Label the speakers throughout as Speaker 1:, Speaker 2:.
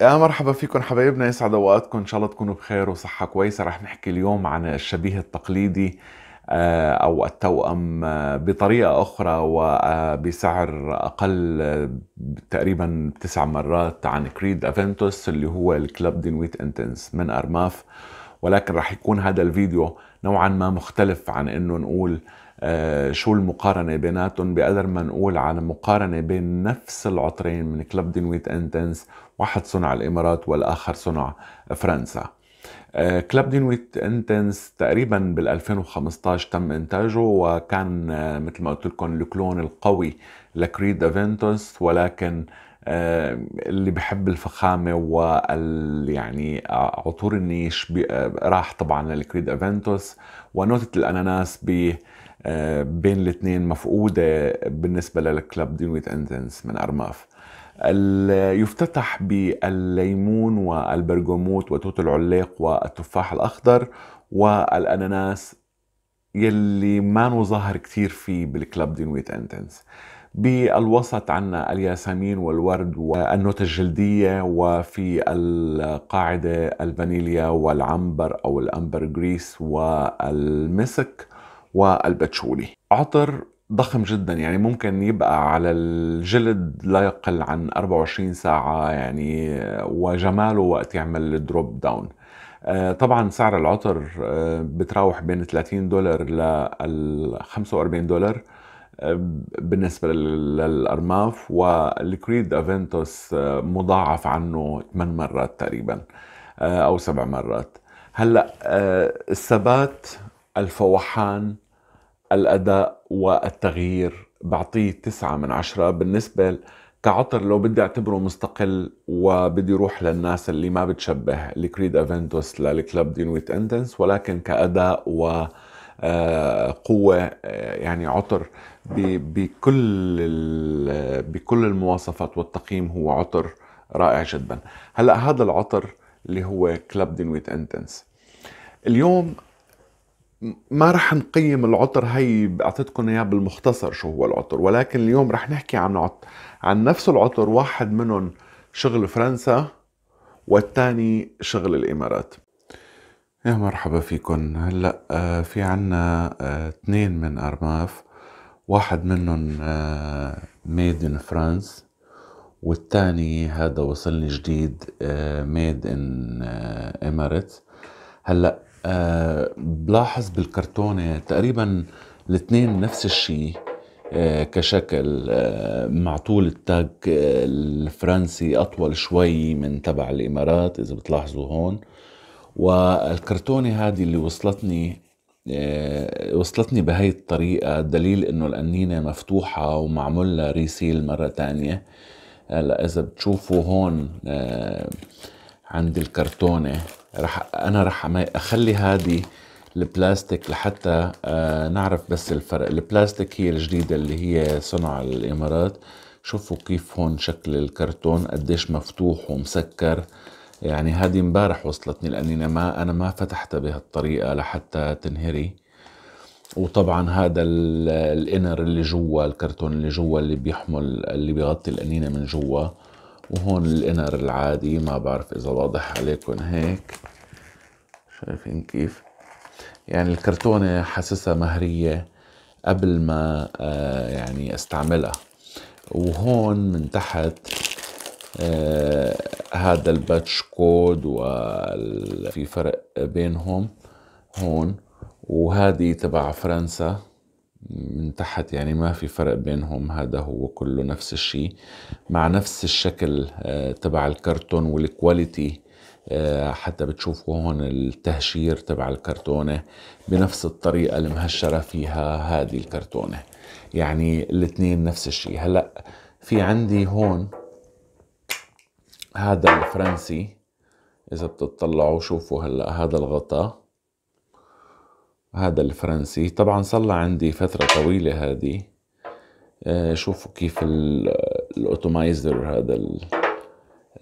Speaker 1: يا مرحبا فيكم حبايبنا يسعد اوقاتكم ان شاء الله تكونوا بخير وصحه كويسه رح نحكي اليوم عن الشبيه التقليدي آه، او التوأم آه، بطريقه اخرى وبسعر اقل آه، تقريبا تسع مرات عن كريد افنتوس اللي هو الكلاب دينويت انتنس من ارماف ولكن رح يكون هذا الفيديو نوعا ما مختلف عن انه نقول آه، شو المقارنه بيناتهم بقدر ما نقول على مقارنه بين نفس العطرين من كلاب دينويت انتنس واحد صنع الامارات والاخر صنع فرنسا آه، كلاب دينويت انتنس تقريبا بال 2015 تم انتاجه وكان آه، مثل ما قلت لكم الكلون القوي لكريد افنتوس ولكن اللي بحب الفخامه وال يعني عطور النيش راح طبعا للكريد افنتوس ونوتة الاناناس ب بين الاثنين مفقودة بالنسبة للكلب دينويت انتنس من أرماف يفتتح بالليمون والبرغموت وتوت العلاق والتفاح الأخضر والأناناس يلي ما ظاهر كثير فيه بالكلاب دينويت انتنس بالوسط عنا الياسمين والورد والنوتة الجلدية وفي القاعدة الفانيليا والعنبر أو الأمبر جريس والمسك والبتشولي عطر ضخم جدا يعني ممكن يبقى على الجلد لا يقل عن 24 ساعة يعني وجماله وقت يعمل دروب داون آه، طبعا سعر العطر آه، بتراوح بين 30 دولار ل 45 دولار آه، بالنسبة للأرماف والكريد أفنتوس مضاعف عنه 8 مرات تقريبا أو 7 مرات هلأ الثبات الفوحان الأداء والتغيير بعطيه تسعة من عشرة بالنسبة كعطر لو بدي اعتبره مستقل وبدي روح للناس اللي ما بتشبه الكريد افنتوس للكلاب ويت اندنس ولكن كأداء و آه، قوة آه، يعني عطر بكل بكل المواصفات والتقييم هو عطر رائع جدا هلا هذا العطر اللي هو كلاب ويت اندنس اليوم ما رح نقيم العطر هي اعطيتكم اياه بالمختصر شو هو العطر ولكن اليوم رح نحكي عن عطر عن نفس العطر واحد منهم شغل فرنسا والثاني شغل الامارات يا مرحبا فيكم هلا آه، في عنا آه، اثنين من ارماف واحد منهم ميد ان فرانس والثاني هذا وصلني جديد ميد ان امارات هلا أه بلاحظ بالكرتونة تقريبا الاثنين نفس الشيء أه كشكل أه مع طول التاج آه، الفرنسي أطول شوي من تبع الإمارات إذا بتلاحظوا هون والكرتونة هذه اللي وصلتني آه، وصلتني بهي الطريقة دليل انه القنينة مفتوحة ومعمول لها ريسيل مرة تانية هلا اذا بتشوفوا هون آه، عند الكرتونة رح انا رح اخلي هذه البلاستيك لحتى آه، نعرف بس الفرق البلاستيك هي الجديدة اللي هي صنع الإمارات شوفوا كيف هون شكل الكرتون قديش مفتوح ومسكر يعني هذه امبارح وصلتني لأني ما أنا ما فتحتها بهالطريقة لحتى تنهري وطبعا هذا الانر اللي جوا الكرتون اللي جوا اللي بيحمل اللي بيغطي الانينه من جوا وهون الانر العادي ما بعرف اذا واضح عليكم هيك شايفين كيف يعني الكرتونة حاسسها مهرية قبل ما آه، يعني استعملها وهون من تحت آه، هذا الباتش كود وفي فرق بينهم هون وهذه تبع فرنسا من تحت يعني ما في فرق بينهم هذا هو كله نفس الشيء مع نفس الشكل آه، تبع الكرتون والكواليتي آه، حتى بتشوفوا هون التهشير تبع الكرتونة بنفس الطريقة المهشرة فيها هذه الكرتونة يعني الاثنين نفس الشيء هلأ في عندي هون هذا الفرنسي إذا بتطلعوا شوفوا هلأ هذا الغطاء هذا الفرنسي طبعا صلى عندي فترة طويلة هذه آه، شوفوا كيف الاوتومايزر هذا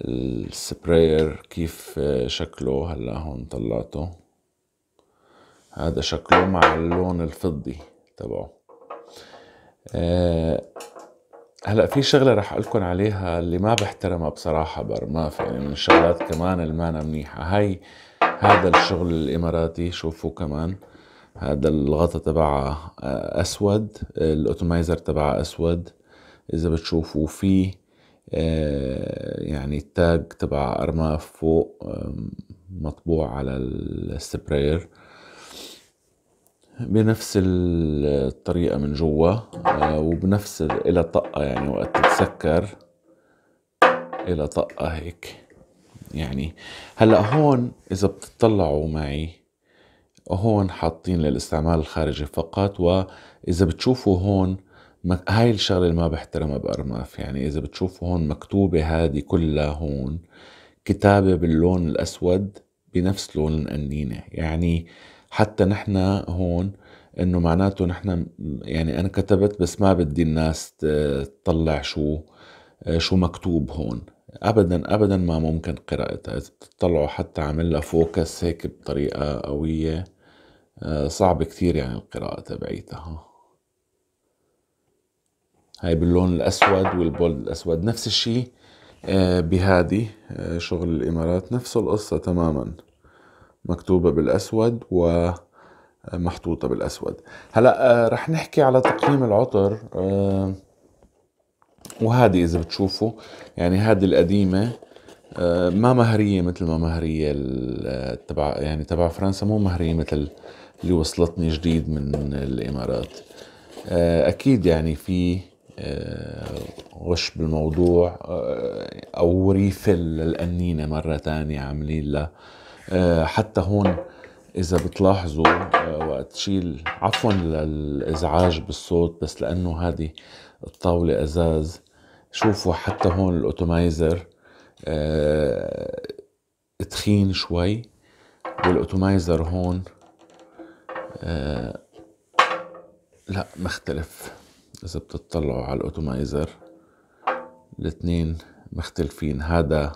Speaker 1: السبراير كيف آه، شكله هلا هون طلعته هذا شكله مع اللون الفضي تبعه آه، هلا في شغله رح اقول لكم عليها اللي ما بحترمها بصراحه برماف يعني من الشغلات كمان المانا منيحه هاي هذا الشغل الاماراتي شوفوا كمان هذا الغطا تبعها آه، اسود الاوتومايزر تبعها اسود اذا بتشوفوا في آه، يعني التاج تبع ارماف فوق مطبوع على السبراير بنفس الطريقة من جوا آه، وبنفس إلى طقة يعني وقت تتسكر إلى طقة هيك يعني هلا هون إذا بتطلعوا معي هون حاطين للاستعمال الخارجي فقط واذا بتشوفوا هون هاي الشغله اللي ما بحترمها بارماف يعني اذا بتشوفوا هون مكتوبه هذه كلها هون كتابه باللون الاسود بنفس لون القنينه يعني حتى نحن هون انه معناته نحن يعني انا كتبت بس ما بدي الناس تطلع شو شو مكتوب هون ابدا ابدا ما ممكن قراءتها اذا بتطلعوا حتى عامل لها فوكس هيك بطريقه قويه آه، صعبة كتير يعني القراءة تبعيتها هاي باللون الأسود والبولد الأسود نفس الشيء آه، بهادي آه، شغل الإمارات نفس القصة تماما مكتوبة بالأسود و محطوطة بالأسود هلأ رح نحكي على تقييم العطر وهذه إذا بتشوفوا يعني هذه القديمة ما مهرية مثل ما مهرية تبع يعني تبع فرنسا مو مهرية مثل اللي وصلتني جديد من الامارات آه، اكيد يعني في آه، غش بالموضوع آه، او ريفل للقنينه مره تانية عاملين لها حتى هون اذا بتلاحظوا وقت تشيل عفوا للازعاج بالصوت بس لانه هذه الطاوله ازاز شوفوا حتى هون الاوتومايزر تخين شوي والاوتومايزر هون آه، لا مختلف اذا بتطلعوا على الاوتومايزر الاثنين مختلفين هذا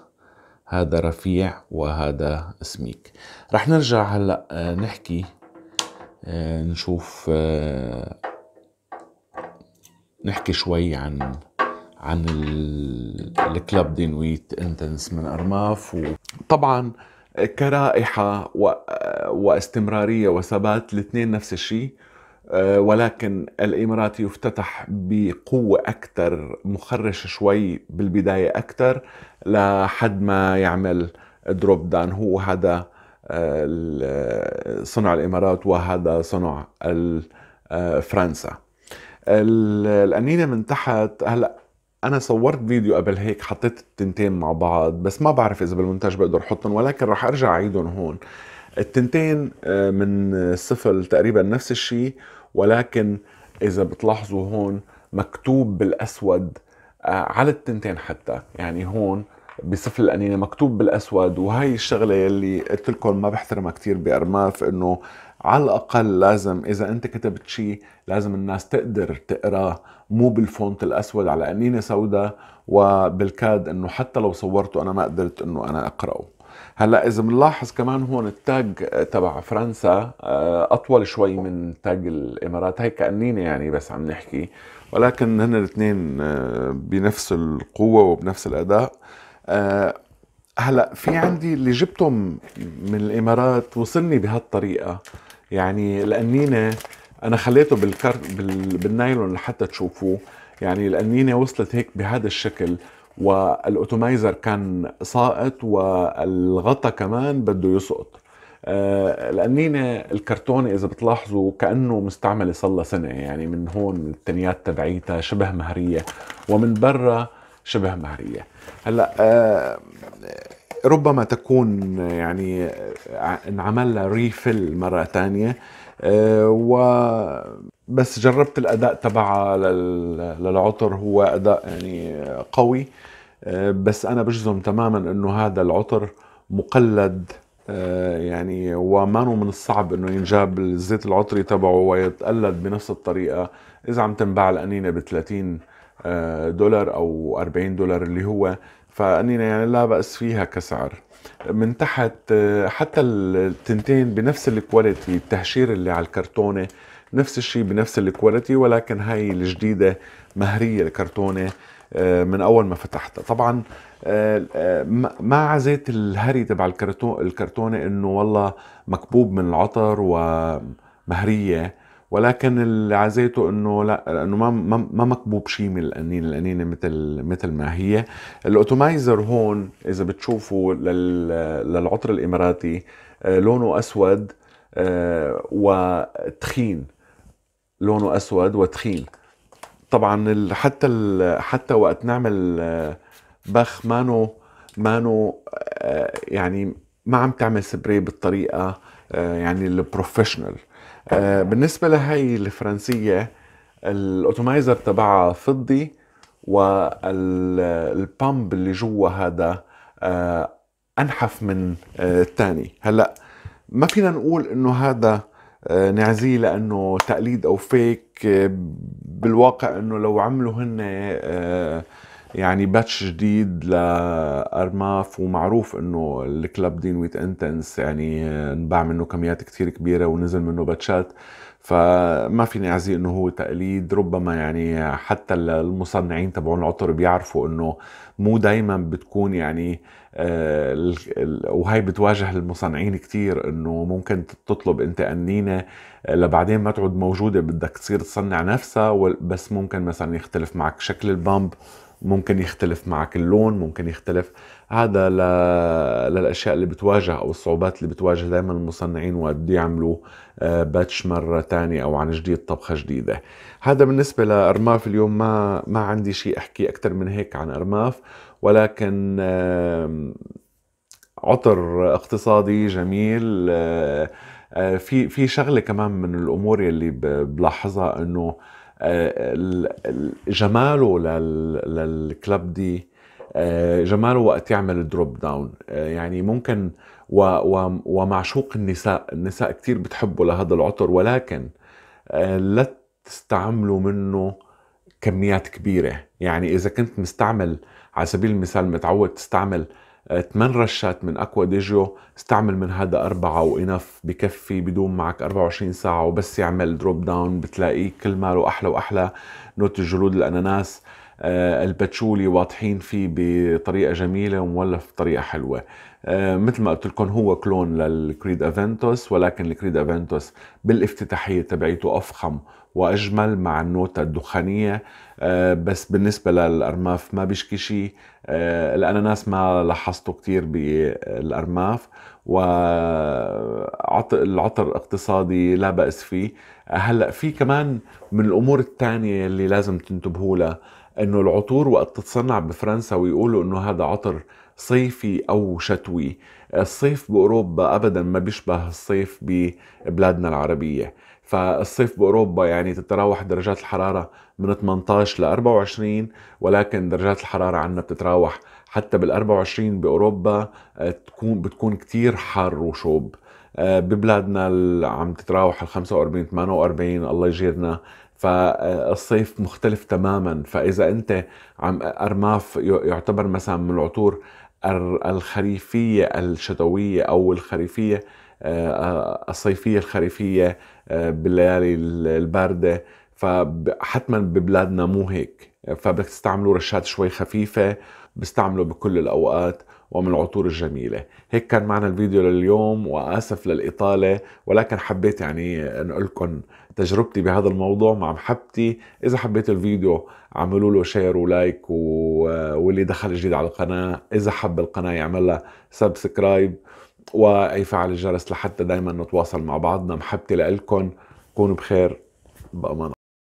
Speaker 1: هذا رفيع وهذا سميك رح نرجع هلا آه، نحكي آه، نشوف نحكي شوي عن عن الكلاب دينويت انتنس من ارماف وطبعا كرائحة و... واستمرارية وثبات الاثنين نفس الشيء آه، ولكن الإماراتي يفتتح بقوة أكثر مخرش شوي بالبداية أكثر لحد ما يعمل دروب دان هو هذا آه، صنع الإمارات وهذا صنع آه، فرنسا الأنينة من تحت هلأ انا صورت فيديو قبل هيك حطيت التنتين مع بعض بس ما بعرف اذا بالمونتاج بقدر احطهم ولكن رح ارجع اعيدهم هون التنتين آه، من السفل تقريبا نفس الشيء ولكن اذا بتلاحظوا هون مكتوب بالاسود آه، على التنتين حتى يعني هون بسفل القنينه مكتوب بالاسود وهي الشغله يلي قلت لكم ما بحترمها كثير بارماف انه على الاقل لازم اذا انت كتبت شيء لازم الناس تقدر تقراه مو بالفونت الاسود على قنينه سوداء وبالكاد انه حتى لو صورته انا ما قدرت انه انا اقراه هلا اذا بنلاحظ كمان هون التاج تبع فرنسا آه، اطول شوي من تاج الامارات هي كأنينه يعني بس عم نحكي ولكن هن الاثنين آه، بنفس القوه وبنفس الاداء آه، هلا في عندي اللي جبتهم من الامارات وصلني بهالطريقه يعني القنينه انا خليته بالكر... بال... بالنايلون لحتى تشوفوه يعني القنينه وصلت هيك بهذا الشكل والاوتومايزر كان ساقط والغطا كمان بده يسقط آه القنينه الكرتونة اذا بتلاحظوا كانه مستعمله صار لها سنه يعني من هون التنيات تبعيتها شبه مهريه ومن برا شبه مهريه هلا آه، ربما تكون يعني آه، انعمل لها ريفل مره ثانيه آه، و بس جربت الاداء تبعها للعطر هو اداء يعني قوي بس انا بجزم تماما انه هذا العطر مقلد يعني وما من الصعب انه ينجاب الزيت العطري تبعه ويتقلد بنفس الطريقه اذا عم تنباع القنينه ب 30 آه، دولار او 40 دولار اللي هو فاني يعني لا باس فيها كسعر من تحت آه، حتى التنتين بنفس الكواليتي التهشير اللي على الكرتونه نفس الشيء بنفس الكواليتي ولكن هاي الجديده مهريه الكرتونه آه، من اول ما فتحتها طبعا ما عزيت الهري تبع الكرتون الكرتونه انه والله مكبوب من العطر ومهريه ولكن اللي عزيته انه لا لانه ما ما مكبوب شيء من القنينه، القنينه مثل مثل ما هي، الاوتومايزر هون اذا بتشوفوا للعطر الاماراتي آه، لونه اسود آه، وتخين لونه اسود وتخين طبعا حتى حتى وقت نعمل آه، بخ مانو مانو يعني ما عم تعمل سبراي بالطريقه يعني البروفيشنال آه، بالنسبة لهي الفرنسية الاوتومايزر تبعها فضي والبامب اللي جوا هذا آه، انحف من آه، الثاني هلا ما فينا نقول انه هذا نعزيه لانه تقليد او فيك بالواقع انه لو عملوا هن يعني باتش جديد لارماف ومعروف انه الكلاب دين ويت انتنس يعني انباع منه كميات كثير كبيره ونزل منه باتشات فما فيني اعزي انه هو تقليد ربما يعني حتى المصنعين تبعون العطر بيعرفوا انه مو دايما بتكون يعني آه، وهي بتواجه المصنعين كثير انه ممكن تطلب انت قنينه آه، لبعدين ما تعود موجوده بدك تصير تصنع نفسها بس ممكن مثلا يختلف معك شكل البامب ممكن يختلف معك اللون ممكن يختلف هذا ل... للاشياء اللي بتواجه او الصعوبات اللي بتواجه دائما المصنعين وقد يعملوا آه، باتش مره تانية او عن جديد طبخه جديده هذا بالنسبه لارماف اليوم ما ما عندي شيء احكي اكثر من هيك عن ارماف ولكن عطر اقتصادي جميل آه، آه، في في شغله كمان من الامور يلي بلاحظها انه آه، جماله للكلب دي آه، جماله وقت يعمل دروب داون آه، يعني ممكن ومعشوق النساء النساء كتير بتحبه لهذا العطر ولكن لا تستعملوا منه كميات كبيرة يعني إذا كنت مستعمل على سبيل المثال متعود تستعمل ثمان آه، رشات من اكوا ديجيو استعمل من هذا أربعة وإنف بكفي بدوم معك 24 ساعة وبس يعمل دروب داون بتلاقيه كل ماله أحلى وأحلى نوت جلود الأناناس آه، الباتشولي واضحين فيه بطريقه جميله ومولف بطريقه حلوه آه، مثل ما قلت لكم هو كلون للكريد افنتوس ولكن الكريد افنتوس بالافتتاحيه تبعيته افخم واجمل مع النوتة الدخانية آه، بس بالنسبة للأرماف ما بيشكي شيء آه، الأناناس ما لاحظته كثير بالأرماف وعطر العطر اقتصادي لا بأس فيه هلأ في كمان من الأمور الثانية اللي لازم تنتبهوا لها انه العطور وقت تتصنع بفرنسا ويقولوا انه هذا عطر صيفي او شتوي الصيف باوروبا ابدا ما بيشبه الصيف ببلادنا العربيه فالصيف باوروبا يعني تتراوح درجات الحراره من 18 ل 24 ولكن درجات الحراره عندنا بتتراوح حتى بال 24 باوروبا آه، تكون بتكون كثير حار وشوب آه، ببلادنا عم تتراوح ال 45 48 الله يجيرنا فالصيف آه، مختلف تماما فاذا انت عم ارماف يعتبر مثلا من العطور الخريفيه الشتويه او الخريفيه آه، الصيفية الخريفية آه، بالليالي الباردة فحتما ببلادنا مو هيك فبدك تستعملوا رشات شوي خفيفة بستعمله بكل الأوقات ومن العطور الجميلة هيك كان معنا الفيديو لليوم وآسف للإطالة ولكن حبيت يعني أنقل لكم تجربتي بهذا الموضوع مع محبتي إذا حبيت الفيديو اعملوا له شير ولايك و... واللي دخل جديد على القناة إذا حب القناة يعملها سبسكرايب واي فعل الجرس لحتى دايما نتواصل مع بعضنا محبتي لكم كونوا بخير بأمان